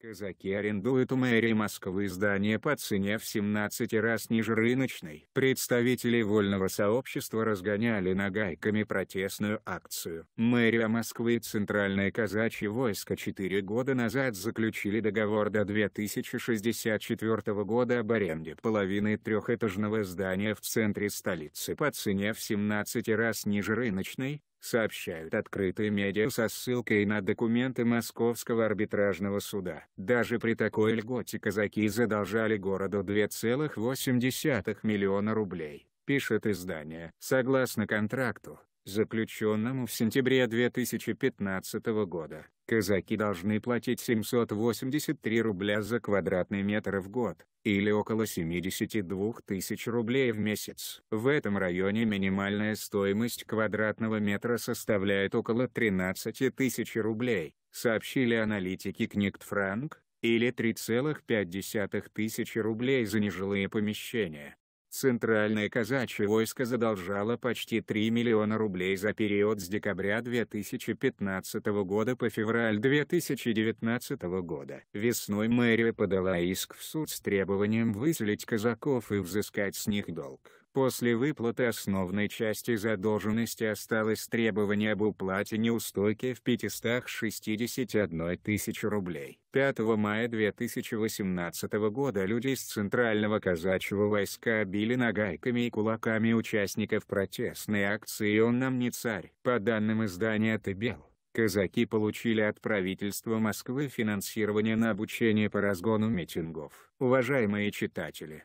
Казаки арендуют у мэрии Москвы здание по цене в 17 раз ниже рыночной. Представители вольного сообщества разгоняли нагайками протестную акцию. Мэрия Москвы и Центральное казачье войско 4 года назад заключили договор до 2064 года об аренде половины трехэтажного здания в центре столицы по цене в 17 раз ниже рыночной, сообщают открытые медиа со ссылкой на документы Московского арбитражного суда. Даже при такой льготе казаки задолжали городу 2,8 миллиона рублей, пишет издание. Согласно контракту, заключенному в сентябре 2015 года, казаки должны платить 783 рубля за квадратный метр в год, или около 72 тысяч рублей в месяц. В этом районе минимальная стоимость квадратного метра составляет около 13 тысяч рублей, сообщили аналитики Книгт Франк, или 3,5 тысячи рублей за нежилые помещения. Центральное казачье войско задолжало почти 3 миллиона рублей за период с декабря 2015 года по февраль 2019 года. Весной мэрия подала иск в суд с требованием выселить казаков и взыскать с них долг. После выплаты основной части задолженности осталось требование об уплате неустойки в 561 тысяче рублей. 5 мая 2018 года люди из Центрального казачьего войска били нагайками и кулаками участников протестной акции «Он нам не царь». По данным издания «Тебел», казаки получили от правительства Москвы финансирование на обучение по разгону митингов. Уважаемые читатели!